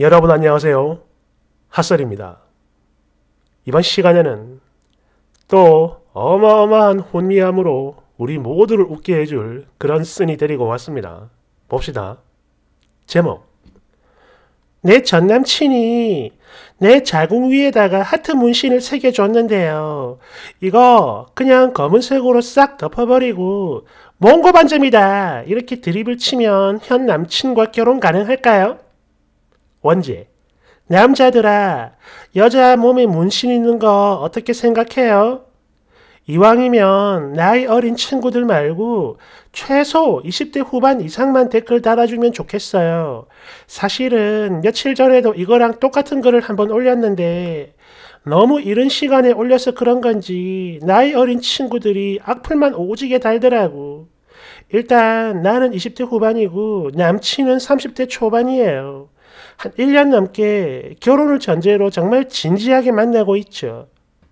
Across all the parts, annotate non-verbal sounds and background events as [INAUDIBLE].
여러분 안녕하세요. 핫설입니다. 이번 시간에는 또 어마어마한 혼미함으로 우리 모두를 웃게 해줄 그런 쓴이 데리고 왔습니다. 봅시다. 제목 내 전남친이 내 자궁 위에다가 하트 문신을 새겨줬는데요. 이거 그냥 검은색으로 싹 덮어버리고 몽고 반점이다 이렇게 드립을 치면 현 남친과 결혼 가능할까요? 원지. 남자들아, 여자 몸에 문신 있는 거 어떻게 생각해요? 이왕이면 나이 어린 친구들 말고 최소 20대 후반 이상만 댓글 달아주면 좋겠어요. 사실은 며칠 전에도 이거랑 똑같은 글을 한번 올렸는데 너무 이른 시간에 올려서 그런 건지 나이 어린 친구들이 악플만 오지게 달더라고. 일단 나는 20대 후반이고 남친은 30대 초반이에요. 한 1년 넘게 결혼을 전제로 정말 진지하게 만나고 있죠.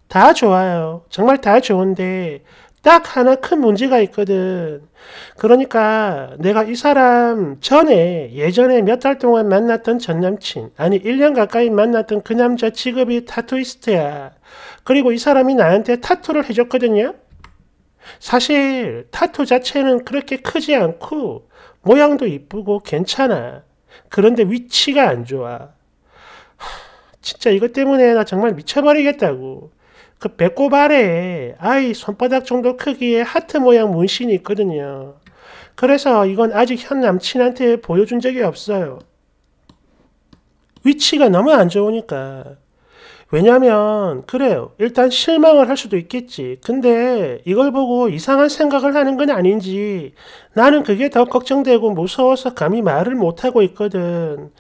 다 좋아요. 정말 다 좋은데 딱 하나 큰 문제가 있거든. 그러니까 내가 이 사람 전에 예전에 몇 달 동안 만났던 전 남친 아니 1년 가까이 만났던 그 남자 직업이 타투이스트야. 그리고 이 사람이 나한테 타투를 해줬거든요. 사실 타투 자체는 그렇게 크지 않고 모양도 이쁘고 괜찮아. 그런데 위치가 안 좋아. 진짜 이것 때문에 나 정말 미쳐버리겠다고. 그 배꼽 아래 아이 손바닥 정도 크기의 하트 모양 문신이 있거든요. 그래서 이건 아직 현 남친한테 보여준 적이 없어요. 위치가 너무 안 좋으니까. 왜냐면, 그래요. 일단 실망을 할 수도 있겠지. 근데 이걸 보고 이상한 생각을 하는 건 아닌지 나는 그게 더 걱정되고 무서워서 감히 말을 못하고 있거든.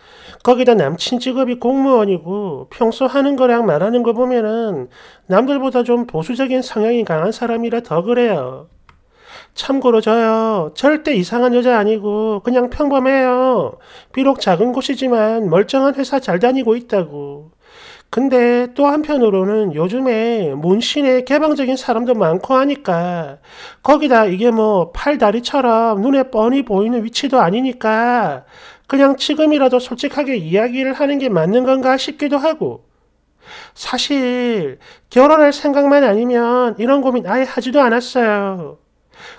거기다 남친 직업이 공무원이고 평소 하는 거랑 말하는 거 보면은 남들보다 좀 보수적인 성향이 강한 사람이라 더 그래요. 참고로 저요. 절대 이상한 여자 아니고 그냥 평범해요. 비록 작은 곳이지만 멀쩡한 회사 잘 다니고 있다고. 근데 또 한편으로는 요즘에 문신에 개방적인 사람도 많고 하니까 거기다 이게 뭐 팔다리처럼 눈에 뻔히 보이는 위치도 아니니까 그냥 지금이라도 솔직하게 이야기를 하는 게 맞는 건가 싶기도 하고 사실 결혼할 생각만 아니면 이런 고민 아예 하지도 않았어요.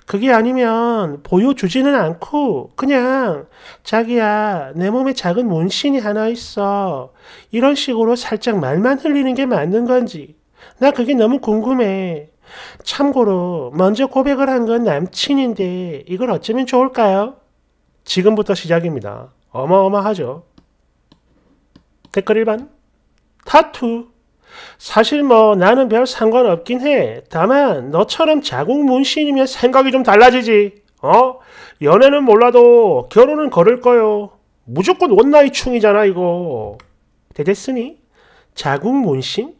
그게 아니면 보여주지는 않고 그냥 자기야 내 몸에 작은 문신이 하나 있어 이런 식으로 살짝 말만 흘리는 게 맞는 건지 나 그게 너무 궁금해. 참고로 먼저 고백을 한 건 남친인데 이걸 어쩌면 좋을까요? 지금부터 시작입니다. 어마어마하죠. 댓글 1번 타투 사실 뭐 나는 별 상관없긴 해. 다만 너처럼 자국 문신이면 생각이 좀 달라지지. 어? 연애는 몰라도 결혼은 걸을 거요. 무조건 원나이충이잖아 이거. 대됐으니 자국 문신?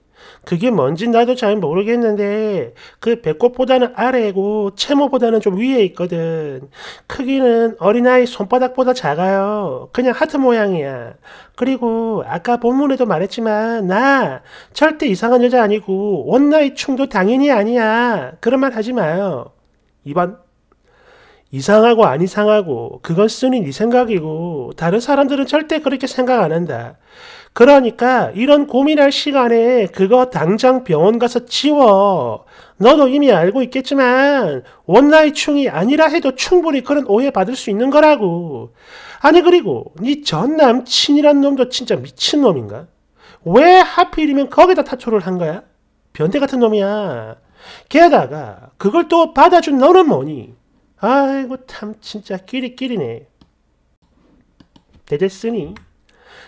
그게 뭔지 나도 잘 모르겠는데 그 배꼽보다는 아래고 채모보다는 좀 위에 있거든. 크기는 어린아이 손바닥보다 작아요. 그냥 하트 모양이야. 그리고 아까 본문에도 말했지만 나 절대 이상한 여자 아니고 원나이 충도 당연히 아니야. 그런 말 하지 마요. 2번 이상하고 안 이상하고 그 쓰니 네 생각이고 다른 사람들은 절대 그렇게 생각 안 한다. 그러니까 이런 고민할 시간에 그거 당장 병원 가서 치워. 너도 이미 알고 있겠지만 원나이 충이 아니라 해도 충분히 그런 오해 받을 수 있는 거라고. 아니 그리고 네전 남친이란 놈도 진짜 미친 놈인가? 왜 하필이면 거기다 타초를 한 거야? 변태 같은 놈이야. 게다가 그걸 또 받아준 너는 뭐니? 아이고 참 진짜 끼리끼리네. 대대쓰니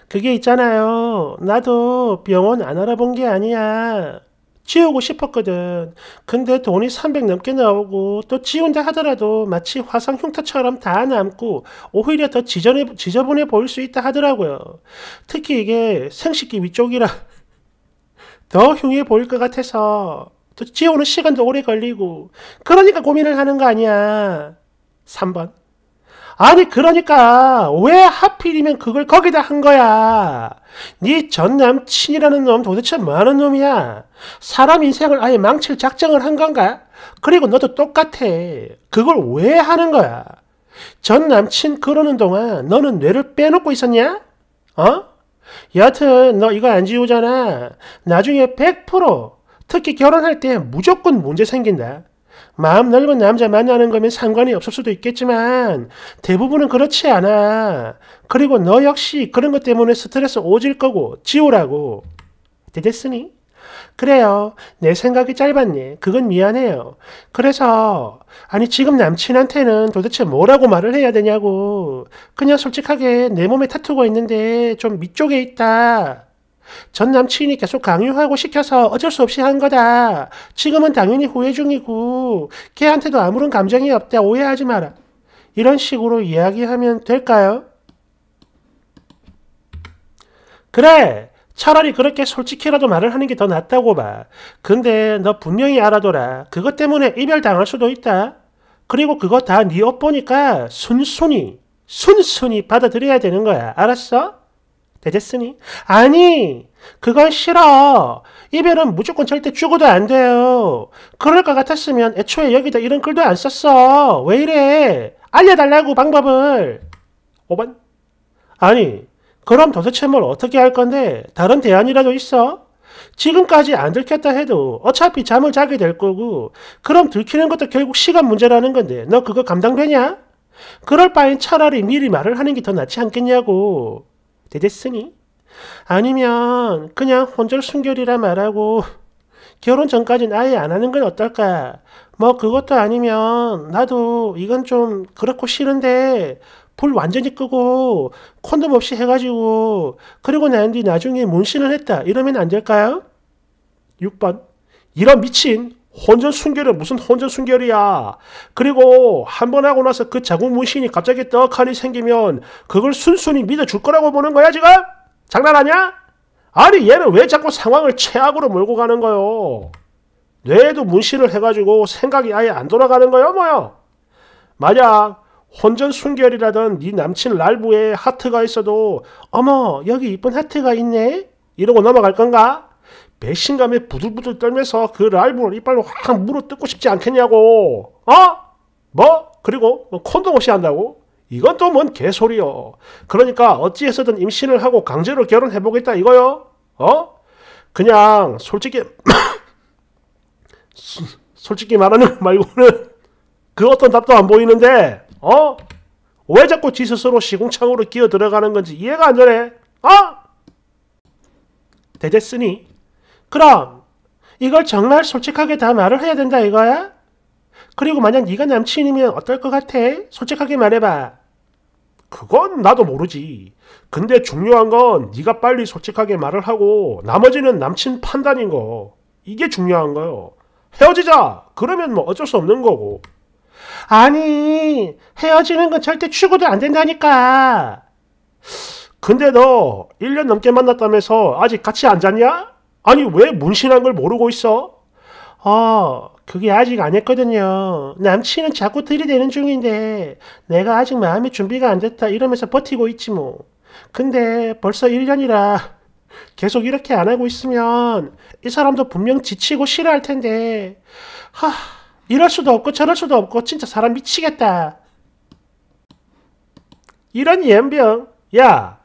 그게 있잖아요. 나도 병원 안 알아본 게 아니야. 지우고 싶었거든. 근데 돈이 300 넘게 나오고 또 지운다 하더라도 마치 화상 흉터처럼 다 남고 오히려 더지저해 지저분해 보일 수 있다 하더라고요. 특히 이게 생식기 위쪽이라 [LAUGHS] 더 흉해 보일 것 같아서 또 지어오는 시간도 오래 걸리고 그러니까 고민을 하는 거 아니야. 3번. 아니 그러니까 왜 하필이면 그걸 거기다 한 거야. 네 전남친이라는 놈 도대체 뭐하는 놈이야. 사람 인생을 아예 망칠 작정을 한 건가? 그리고 너도 똑같아. 그걸 왜 하는 거야? 전남친 그러는 동안 너는 뇌를 빼놓고 있었냐? 어? 여하튼 너 이거 안 지우잖아. 나중에 100% 특히 결혼할 때 무조건 문제 생긴다. 마음 넓은 남자 만나는 거면 상관이 없을 수도 있겠지만 대부분은 그렇지 않아. 그리고 너 역시 그런 것 때문에 스트레스 오질 거고 지우라고. 됐으니? 그래요. 내 생각이 짧았네. 그건 미안해요. 그래서 아니 지금 남친한테는 도대체 뭐라고 말을 해야 되냐고. 그냥 솔직하게 내 몸에 타투가 있는데 좀 밑쪽에 있다. 전 남친이 계속 강요하고 시켜서 어쩔 수 없이 한 거다. 지금은 당연히 후회 중이고 걔한테도 아무런 감정이 없다. 오해하지 마라. 이런 식으로 이야기하면 될까요? 그래! 차라리 그렇게 솔직히라도 말을 하는 게 더 낫다고 봐. 근데 너 분명히 알아둬라. 그것 때문에 이별당할 수도 있다. 그리고 그거 다네 옷보니까 순순히, 순순히 받아들여야 되는 거야. 알았어? 되겠으니? 아니! 그건 싫어! 이별은 무조건 절대 죽어도 안 돼요! 그럴 것 같았으면 애초에 여기다 이런 글도 안 썼어! 왜 이래! 알려달라고 방법을! 5번? 아니, 그럼 도대체 뭘 어떻게 할 건데? 다른 대안이라도 있어? 지금까지 안 들켰다 해도 어차피 잠을 자게 될 거고 그럼 들키는 것도 결국 시간 문제라는 건데 너 그거 감당되냐? 그럴 바엔 차라리 미리 말을 하는 게 더 낫지 않겠냐고. 되댔으니 아니면 그냥 혼절 순결이라 말하고 결혼 전까지는 아예 안 하는 건 어떨까? 뭐 그것도 아니면 나도 이건 좀 그렇고 싫은데 불 완전히 끄고 콘돔 없이 해가지고 그리고 난 뒤 나중에 문신을 했다 이러면 안 될까요? 6번 이런 미친 혼전 순결은 무슨 혼전 순결이야. 그리고 한 번 하고 나서 그 자국 문신이 갑자기 떡하니 생기면 그걸 순순히 믿어줄 거라고 보는 거야 지금? 장난하냐? 아니 얘는 왜 자꾸 상황을 최악으로 몰고 가는 거요? 뇌에도 문신을 해가지고 생각이 아예 안 돌아가는 거요 뭐요? 만약 혼전 순결이라던 네 남친 랄부에 하트가 있어도 어머 여기 이쁜 하트가 있네 이러고 넘어갈 건가? 배신감에 부들부들 떨면서 그 라이브를 이빨로 확 물어 뜯고 싶지 않겠냐고. 어? 뭐? 그리고 뭐 콘돔 없이 한다고? 이건 또 뭔 개소리요. 그러니까 어찌해서든 임신을 하고 강제로 결혼해보겠다 이거요. 어? 그냥 솔직히 [COUGHS] 솔직히 말하는 [LAUGHS] 말고는 그 어떤 답도 안 보이는데 어? 왜 자꾸 지 스스로 시궁창으로 끼어 들어가는 건지 이해가 안 되네. 어? 되겠으니 그럼 이걸 정말 솔직하게 다 말을 해야 된다 이거야? 그리고 만약 네가 남친이면 어떨 것 같아? 솔직하게 말해봐. 그건 나도 모르지. 근데 중요한 건 네가 빨리 솔직하게 말을 하고 나머지는 남친 판단인 거. 이게 중요한 거요. 헤어지자. 그러면 뭐 어쩔 수 없는 거고. 아니 헤어지는 건 절대 추구도 안 된다니까. 근데 너 1년 넘게 만났다면서 아직 같이 안 잤냐? 아니 왜 문신한 걸 모르고 있어? 어, 그게 아직 안 했거든요. 남친은 자꾸 들이대는 중인데 내가 아직 마음의 준비가 안 됐다 이러면서 버티고 있지 뭐. 근데 벌써 1년이라 [LAUGHS] 계속 이렇게 안 하고 있으면 이 사람도 분명 지치고 싫어할 텐데 하 이럴 수도 없고 저럴 수도 없고 진짜 사람 미치겠다. 이런 연병 야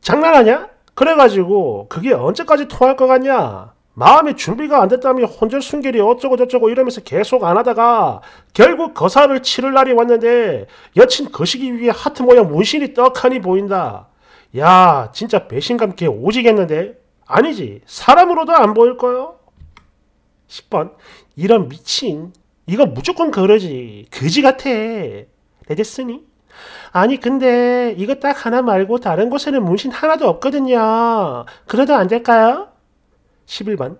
장난하냐? 그래가지고 그게 언제까지 통할 것 같냐? 마음의 준비가 안 됐다며 혼절 순결이 어쩌고 저쩌고 이러면서 계속 안 하다가 결국 거사를 치를 날이 왔는데 여친 거시기 위해 하트 모양 문신이 떡하니 보인다. 야 진짜 배신감 개 오지겠는데? 아니지 사람으로도 안 보일 거요? 10번 이런 미친 이거 무조건 그러지 그지 같아 내됐으니 아니 근데 이거 딱 하나 말고 다른 곳에는 문신 하나도 없거든요. 그래도 안 될까요? 11번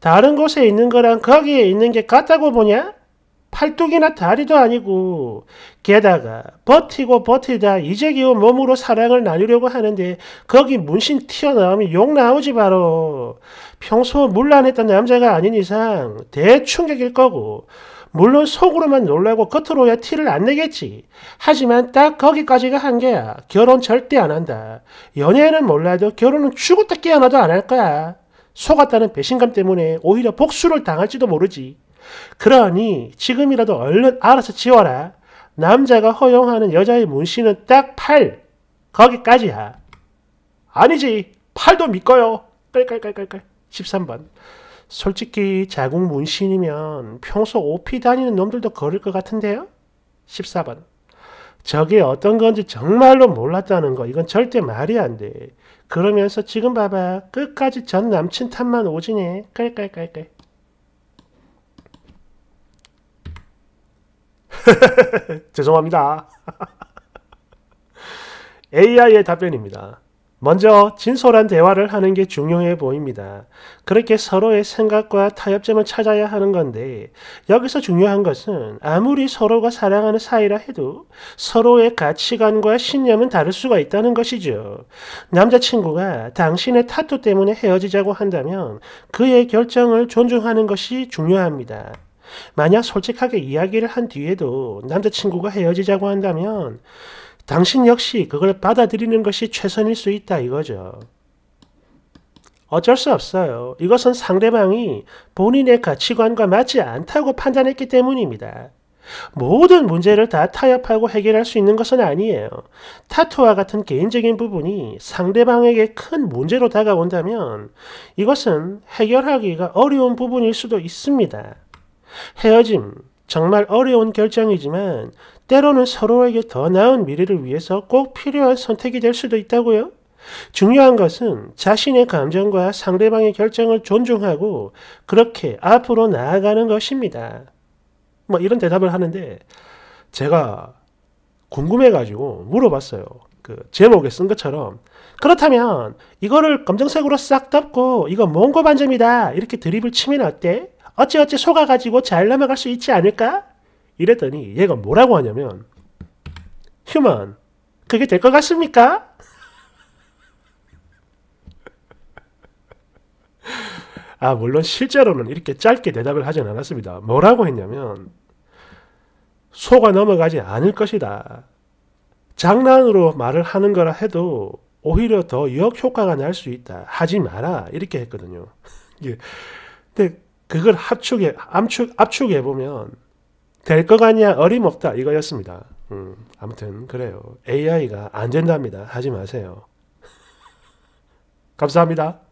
다른 곳에 있는 거랑 거기에 있는 게 같다고 보냐? 팔뚝이나 다리도 아니고 게다가 버티고 버티다 이제 기어 몸으로 사랑을 나누려고 하는데 거기 문신 튀어나오면 욕 나오지 바로 평소 물란했던 남자가 아닌 이상 대충격일 거고 물론 속으로만 놀라고 겉으로야 티를 안 내겠지. 하지만 딱 거기까지가 한계야. 결혼 절대 안 한다. 연애는 몰라도 결혼은 죽었다 깨어나도 안 할 거야. 속았다는 배신감 때문에 오히려 복수를 당할지도 모르지. 그러니 지금이라도 얼른 알아서 지워라. 남자가 허용하는 여자의 문신은 딱 팔. 거기까지야. 아니지. 팔도 믿고요. 깔깔깔깔깔. 13번. 솔직히 자궁 문신이면 평소 오피 다니는 놈들도 걸을 것 같은데요? 14번. 저게 어떤 건지 정말로 몰랐다는 거. 이건 절대 말이 안 돼. 그러면서 지금 봐봐. 끝까지 전 남친 탓만 오지네. 깔깔깔깔. [LAUGHS] 죄송합니다. AI의 [LAUGHS] 답변입니다. 먼저 진솔한 대화를 하는 게 중요해 보입니다. 그렇게 서로의 생각과 타협점을 찾아야 하는 건데 여기서 중요한 것은 아무리 서로가 사랑하는 사이라 해도 서로의 가치관과 신념은 다를 수가 있다는 것이죠. 남자친구가 당신의 타투 때문에 헤어지자고 한다면 그의 결정을 존중하는 것이 중요합니다. 만약 솔직하게 이야기를 한 뒤에도 남자친구가 헤어지자고 한다면 당신 역시 그걸 받아들이는 것이 최선일 수 있다 이거죠. 어쩔 수 없어요. 이것은 상대방이 본인의 가치관과 맞지 않다고 판단했기 때문입니다. 모든 문제를 다 타협하고 해결할 수 있는 것은 아니에요. 타투와 같은 개인적인 부분이 상대방에게 큰 문제로 다가온다면 이것은 해결하기가 어려운 부분일 수도 있습니다. 헤어짐, 정말 어려운 결정이지만 때로는 서로에게 더 나은 미래를 위해서 꼭 필요한 선택이 될 수도 있다고요. 중요한 것은 자신의 감정과 상대방의 결정을 존중하고 그렇게 앞으로 나아가는 것입니다. 뭐 이런 대답을 하는데 제가 궁금해가지고 물어봤어요. 그 제목에 쓴 것처럼 그렇다면 이거를 검정색으로 싹 덮고 이거 몽고 반점이다 이렇게 드립을 치면 어때? 어찌어찌 속아가지고 잘 넘어갈 수 있지 않을까? 이랬더니 얘가 뭐라고 하냐면 휴먼 그게 될 것 같습니까? [LAUGHS] 아 물론 실제로는 이렇게 짧게 대답을 하진 않았습니다. 뭐라고 했냐면 속아 넘어가지 않을 것이다. 장난으로 말을 하는 거라 해도 오히려 더 역효과가 날 수 있다. 하지 마라. 이렇게 했거든요. [LAUGHS] 예. 근데 그걸 합축해, 압축, 압축해보면 될 것 같냐 어림없다 이거였습니다. 음, 아무튼 그래요. AI가 안 된답니다. 하지 마세요. [LAUGHS] 감사합니다.